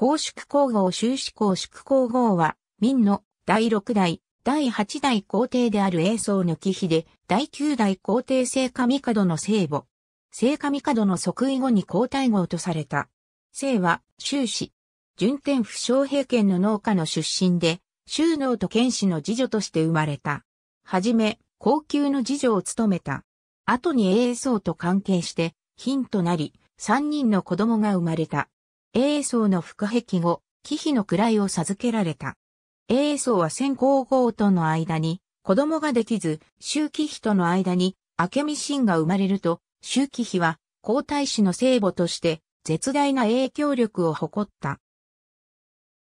公祝皇后修士公祝皇后は、明の第6代、第8代皇帝である英宗の貴妃で、第9代皇帝聖神門の聖母。聖神門の即位後に皇太后とされた。聖は、修士。順天府昌平県の農家の出身で、修能と剣士の次女として生まれた。はじめ、高級の次女を務めた。後に英宗と関係して、貧となり、三人の子供が生まれた。英宗の副壁後、忌避の位を授けられた。英宗は先皇后との間に、子供ができず、周期妃との間に、明美神が生まれると、周期妃は、皇太子の聖母として、絶大な影響力を誇った。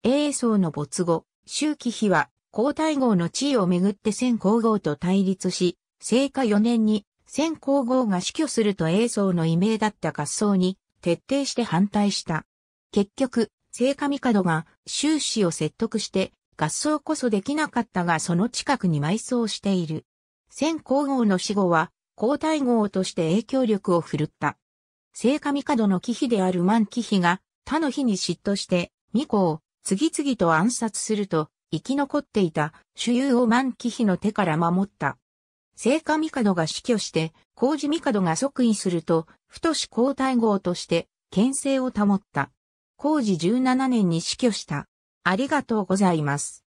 英宗の没後、周期妃は、皇太后の地位をめぐって先皇后と対立し、聖火4年に、先皇后が死去すると英宗の異名だった合奏に、徹底して反対した。結局、聖火帝が終始を説得して合葬こそできなかったがその近くに埋葬している。千皇后の死後は皇太后として影響力を振るった。聖火帝の忌避である万忌避が他の日に嫉妬して巫女を次々と暗殺すると生き残っていた主友を万忌避の手から守った。聖火帝が死去して皇子帝が即位すると太子皇太后として牽制を保った。工事17年に死去した。ありがとうございます。